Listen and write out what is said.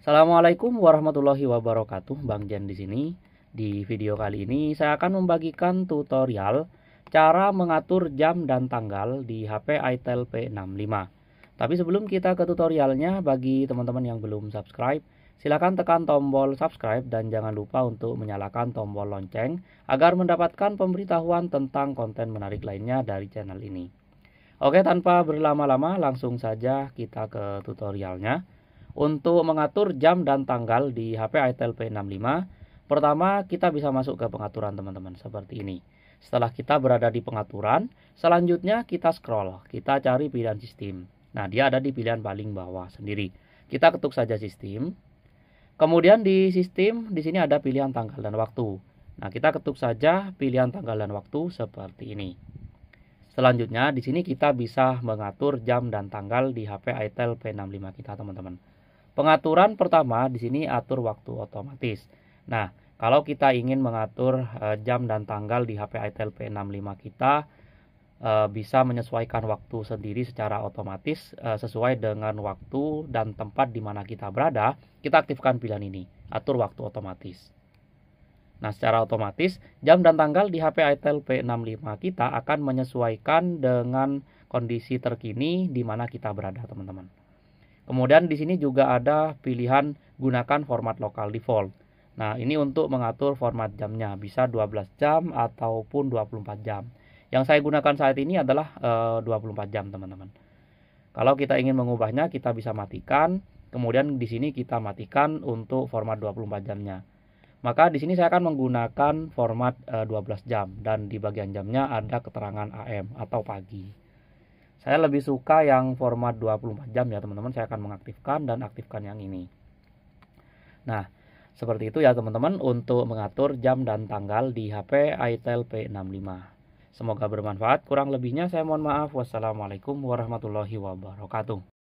Assalamualaikum warahmatullahi wabarakatuh. Bang Jen di sini. Di video kali ini saya akan membagikan tutorial cara mengatur jam dan tanggal di HP itel P65. Tapi sebelum kita ke tutorialnya, bagi teman-teman yang belum subscribe, silakan tekan tombol subscribe dan jangan lupa untuk menyalakan tombol lonceng agar mendapatkan pemberitahuan tentang konten menarik lainnya dari channel ini. Oke, tanpa berlama-lama, langsung saja kita ke tutorialnya untuk mengatur jam dan tanggal di HP ITLP 65 pertama kita bisa masuk ke pengaturan teman-teman seperti ini setelah kita berada di pengaturan selanjutnya kita scroll kita cari pilihan sistem nah dia ada di pilihan paling bawah sendiri kita ketuk saja sistem kemudian di sistem di sini ada pilihan tanggal dan waktu nah kita ketuk saja pilihan tanggal dan waktu seperti ini selanjutnya di sini kita bisa mengatur jam dan tanggal di HP ITEL P65 kita teman-teman Pengaturan pertama di sini atur waktu otomatis. Nah, kalau kita ingin mengatur eh, jam dan tanggal di HP ITEL P65 kita eh, bisa menyesuaikan waktu sendiri secara otomatis eh, sesuai dengan waktu dan tempat di mana kita berada. Kita aktifkan pilihan ini, atur waktu otomatis. Nah, secara otomatis jam dan tanggal di HP ITEL P65 kita akan menyesuaikan dengan kondisi terkini di mana kita berada, teman-teman. Kemudian di sini juga ada pilihan gunakan format lokal default. Nah, ini untuk mengatur format jamnya, bisa 12 jam ataupun 24 jam. Yang saya gunakan saat ini adalah e, eh, 24 jam, teman-teman. Kalau kita ingin mengubahnya, kita bisa matikan. Kemudian di sini kita matikan untuk format 24 jamnya. Maka di sini saya akan menggunakan format e, eh, 12 jam dan di bagian jamnya ada keterangan AM atau pagi saya lebih suka yang format 24 jam ya teman-teman saya akan mengaktifkan dan aktifkan yang ini nah seperti itu ya teman-teman untuk mengatur jam dan tanggal di HP itel P65 semoga bermanfaat kurang lebihnya saya mohon maaf wassalamualaikum warahmatullahi wabarakatuh